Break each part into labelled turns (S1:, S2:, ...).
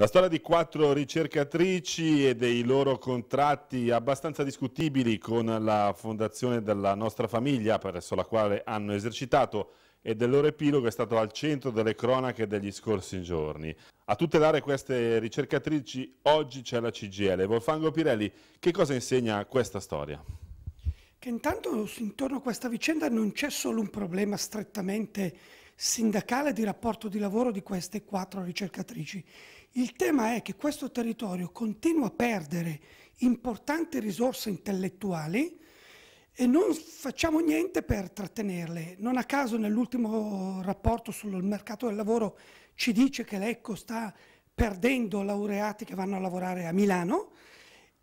S1: La storia di quattro ricercatrici e dei loro contratti abbastanza discutibili con la fondazione della nostra famiglia, presso la quale hanno esercitato, e del loro epilogo è stato al centro delle cronache degli scorsi giorni. A tutelare queste ricercatrici oggi c'è la CGL. Wolfango Pirelli, che cosa insegna questa storia?
S2: Che intanto intorno a questa vicenda non c'è solo un problema strettamente sindacale di rapporto di lavoro di queste quattro ricercatrici. Il tema è che questo territorio continua a perdere importanti risorse intellettuali e non facciamo niente per trattenerle. Non a caso nell'ultimo rapporto sul mercato del lavoro ci dice che l'ECO sta perdendo laureati che vanno a lavorare a Milano,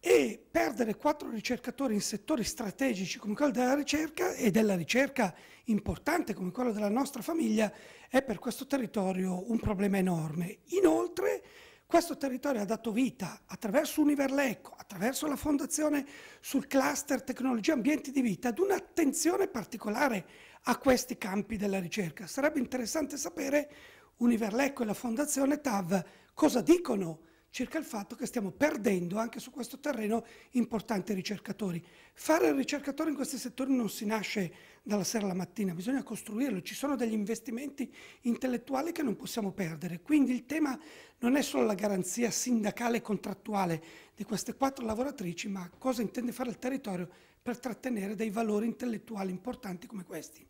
S2: e perdere quattro ricercatori in settori strategici come quello della ricerca e della ricerca importante come quello della nostra famiglia è per questo territorio un problema enorme.
S3: Inoltre
S2: questo territorio ha dato vita attraverso Univerlecco, attraverso la fondazione sul cluster tecnologia ambienti di vita ad un'attenzione particolare a questi campi della ricerca. Sarebbe interessante sapere Univerlecco e la fondazione TAV cosa dicono circa il fatto che stiamo perdendo anche su questo terreno importanti ricercatori. Fare il ricercatore in questi settori non si nasce dalla sera alla mattina, bisogna costruirlo, ci sono degli investimenti intellettuali che non possiamo perdere, quindi il tema non è solo la garanzia sindacale e contrattuale di queste quattro lavoratrici, ma cosa intende fare il territorio per trattenere dei valori intellettuali importanti come questi.